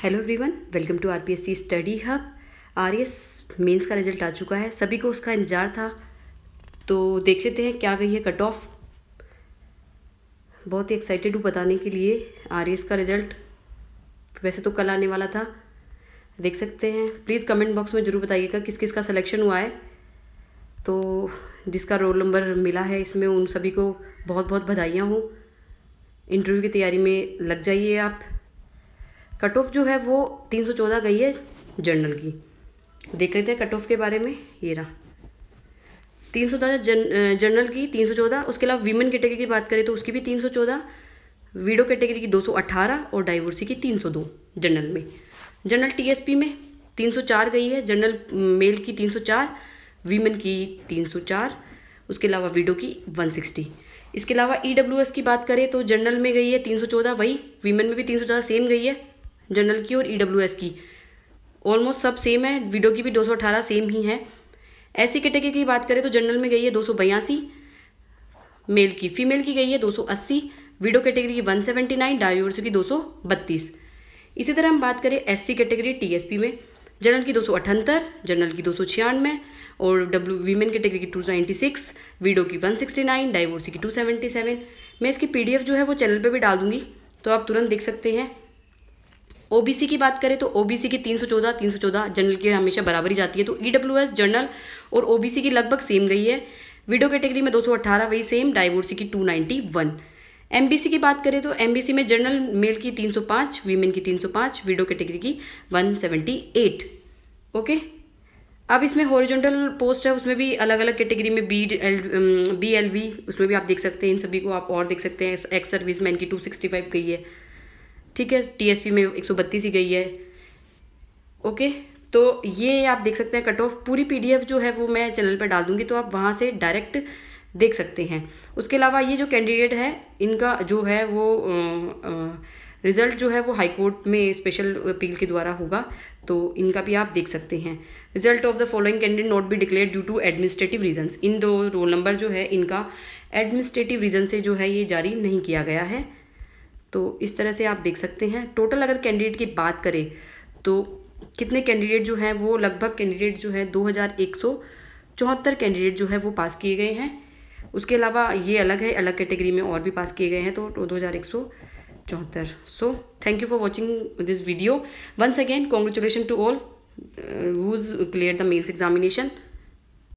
hello everyone welcome to RPSC study hub RS mains का result आ चुका है सभी को उसका इंतजार था तो देख लेते हैं क्या गई है कट ऑफ बहुत ही एक्साइटेड हूँ बताने के लिए आरएस e का रिजल्ट वैसे तो कल आने वाला था देख सकते हैं प्लीज़ कमेंट बॉक्स में ज़रूर बताइएगा किस किस का सलेक्शन हुआ है तो जिसका रोल नंबर मिला है इसमें उन सभी को बहुत बहुत बधाइयाँ हूँ इंटरव्यू की तैयारी में लग जाइए आप कट ऑफ जो है वो 314 गई है जनरल की देख लेते हैं कट ऑफ के बारे में ये रहा तीन सौ चौदह जन, जनरल की तीन सौ चौदह उसके अलावा वीमेन कैटेगरी की बात करें तो उसकी भी तीन सौ चौदह वीडो कैटेगरी की दो सौ अट्ठारह और डाइवोर्सी की तीन सौ दो जनरल में जनरल टीएसपी में तीन सौ चार गई है जनरल मेल की तीन सौ चार वीमेन की तीन सौ चार उसके अलावा वीडो की वन सिक्सटी इसके अलावा ई की बात करें तो जनरल में गई है तीन सौ चौदह वही वीमेन में भी तीन सौ चौदह सेम गई है जनरल की और ई e की ऑलमोस्ट सब सेम है वीडियो की भी 218 सेम ही है ऐसी कैटेगरी की बात करें तो जनरल में गई है दो मेल की फीमेल की गई है 280 वीडियो कैटेगरी की 179 सेवेंटी की 232 इसी तरह हम बात करें एससी कैटेगरी टीएसपी में जनरल की दो जनरल की दो और डब्ल्यू वीमेन कैटेगरी की 296 वीडियो की 169 सिक्सटी डाइवोर्सी की 277 मैं इसकी पीडीएफ जो है वो चैनल पे भी डाल दूंगी तो आप तुरंत देख सकते हैं ओबीसी की बात करें तो ओबीसी की 314 314 जनरल की हमेशा बराबरी जाती है तो ईडब्ल्यूएस e जनरल और ओबीसी की लगभग सेम गई है विडो कैटेगरी में 218 वही सेम डाइवोर्सी की 291 एमबीसी की बात करें तो एमबीसी में जनरल मेल की 305 वीमेन की 305 विडो कैटेगरी की 178 ओके अब इसमें होरिजेंटल पोस्ट है उसमें भी अलग अलग कैटेगरी में B L B L V उसमें भी आप देख सकते हैं इन सभी को आप और देख सकते हैं एक्स सर्विस मैन की फाइव गई है ठीक है टीएसपी में एक सौ बत्तीस ही गई है ओके तो ये आप देख सकते हैं कट ऑफ पूरी पीडीएफ जो है वो मैं चैनल पर डाल दूंगी तो आप वहाँ से डायरेक्ट देख सकते हैं उसके अलावा ये जो कैंडिडेट है इनका जो है वो रिज़ल्ट जो है वो हाई कोर्ट में स्पेशल अपील के द्वारा होगा तो इनका भी आप देख सकते हैं result of the following candidate not be declare due to administrative reasons in दो रोल नंबर जो है इनका एडमिनिस्ट्रेटिव रीजन से जो है ये जारी नहीं किया गया है तो इस तरह से आप देख सकते हैं टोटल अगर कैंडिडेट की बात करें तो कितने कैंडिडेट जो हैं वो लगभग कैंडिडेट जो है दो हज़ार एक सौ चौहत्तर कैंडिडेट जो है वो पास किए गए हैं उसके अलावा ये अलग है अलग कैटेगरी में और भी पास किए गए हैं तो दो हज़ार एक सौ चौहत्तर so thank you for watching this video once again congratulation to all who's clear the mains examination